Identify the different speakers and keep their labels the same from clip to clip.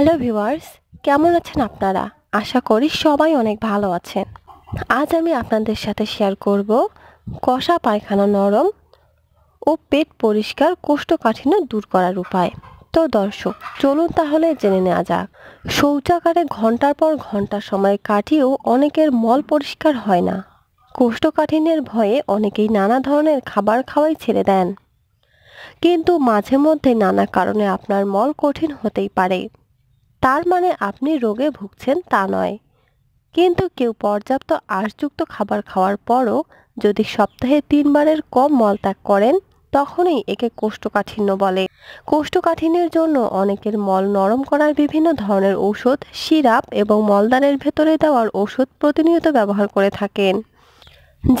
Speaker 1: hello viewers কেমন আছেন আপনারা আশা করি সবাই অনেক ভালো আছেন আজ আমি আপনাদের সাথে শেয়ার করব কষা পায়খানা নরম ও পেট পরিষ্কার কোষ্ঠকাঠিন্য দূর করার উপায় তো দর্শক চলুন তাহলে জেনে নেওয়া যাক শৌচাগারে ঘন্টার পর ঘন্টা সময় কাটিয়েও অনেকের মল পরিষ্কার হয় না কোষ্ঠকাঠিন্যের ভয়ে অনেকেই নানা ধরনের খাবার খাওয়াই ছেড়ে দেন কিন্তু মাঝে মধ্যে নানা কারণে আপনার মল কঠিন হতেই পারে তার মানে আপনি রোগে ভুগছেন তা নয় কিন্তু কেউ পর্যাপ্ত আঁশযুক্ত খাবার খাওয়ার পরও যদি সপ্তাহে তিনবারের কম মলত্যাগ করেন তখনই একে কোষ্ঠকাঠিন্য বলে কোষ্ঠকাঠিন্যের জন্য অনেকের মল নরম করার বিভিন্ন ধরনের ঔষধ সিরাপ এবং মলদানের ভেতরে দেওয়ার ওষুধ প্রতিনিয়ত ব্যবহার করে থাকেন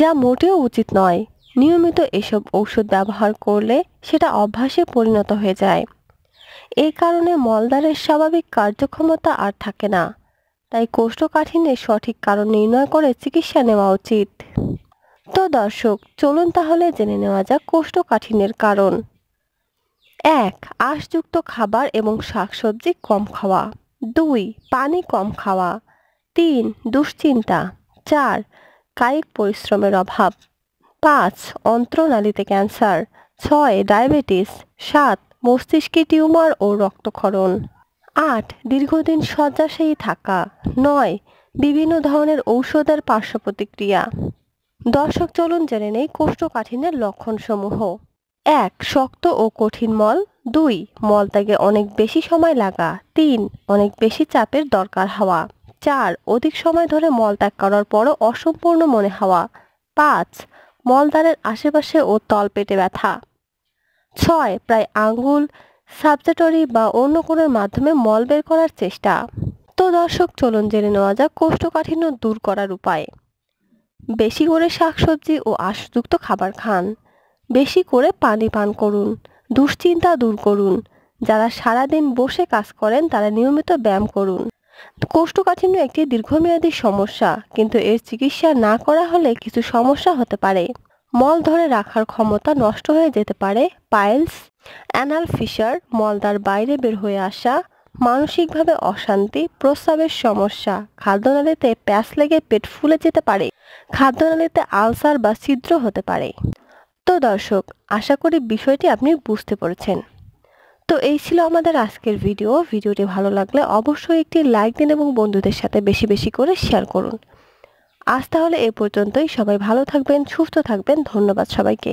Speaker 1: যা মোটেও উচিত নয় নিয়মিত এসব ঔষধ ব্যবহার করলে সেটা অভ্যাসে পরিণত হয়ে যায় এই কারণে মলদ্বারের স্বাভাবিক কার্যক্ষমতা আর থাকে না তাই কোষ্ঠকাঠিন্যের সঠিক কারণ নির্ণয় করে চিকিৎসা নেওয়া উচিত তো দর্শক চলুন তাহলে জেনে নেওয়া যাক কোষ্ঠকাঠিন্যের কারণ এক আঁশযুক্ত খাবার এবং শাকসবজি কম খাওয়া দুই পানি কম খাওয়া তিন দুশ্চিন্তা চার কায়িক পরিশ্রমের অভাব পাঁচ অন্ত্রনালীতে ক্যান্সার ছয় ডায়াবেটিস সাত মস্তিষ্কে টিউমার ও রক্তক্ষরণ আট দীর্ঘদিন শয্যাশায়ী থাকা নয় বিভিন্ন ধরনের ঔষধের পার্শ্ব প্রতিক্রিয়া দর্শক চলুন জেনে নেই কোষ্ঠকাঠিন্যের লক্ষণসমূহ এক শক্ত ও কঠিন মল দুই মলত্যাগে অনেক বেশি সময় লাগা তিন অনেক বেশি চাপের দরকার হওয়া চার অধিক সময় ধরে মলত্যাগ করার পরও অসম্পূর্ণ মনে হওয়া পাঁচ মলদ্বারের আশেপাশে ও তলপেটে ব্যথা ছয় প্রায় আঙ্গুল সাবজেটরি বা অন্য কোনো মাধ্যমে মল বের করার চেষ্টা তো দর্শক চলুন জেনে নেওয়া যাক কোষ্ঠকাঠিন্য দূর করার উপায় বেশি করে শাকসবজি ও আশযুক্ত খাবার খান বেশি করে পানি পান করুন দুশ্চিন্তা দূর করুন যারা সারাদিন বসে কাজ করেন তারা নিয়মিত ব্যায়াম করুন কোষ্ঠকাঠিন্য একটি দীর্ঘমেয়াদী সমস্যা কিন্তু এর চিকিৎসা না করা হলে কিছু সমস্যা হতে পারে মল ধরে রাখার ক্ষমতা নষ্ট হয়ে যেতে পারে পাইলস অ্যানাল ফিশার মলদার বাইরে বের হয়ে আসা মানসিকভাবে অশান্তি প্রস্রাবের সমস্যা খাদ্যনালীতে প্যাস লেগে পেট ফুলে যেতে পারে খাদ্যনালীতে আলসার বা ছিদ্র হতে পারে তো দর্শক আশা করি বিষয়টি আপনি বুঝতে পেরেছেন তো এই ছিল আমাদের আজকের ভিডিও ভিডিওটি ভালো লাগলে অবশ্যই একটি লাইক দিন এবং বন্ধুদের সাথে বেশি বেশি করে শেয়ার করুন আজ তাহলে এ পর্যন্তই সবাই ভালো থাকবেন সুস্থ থাকবেন ধন্যবাদ সবাইকে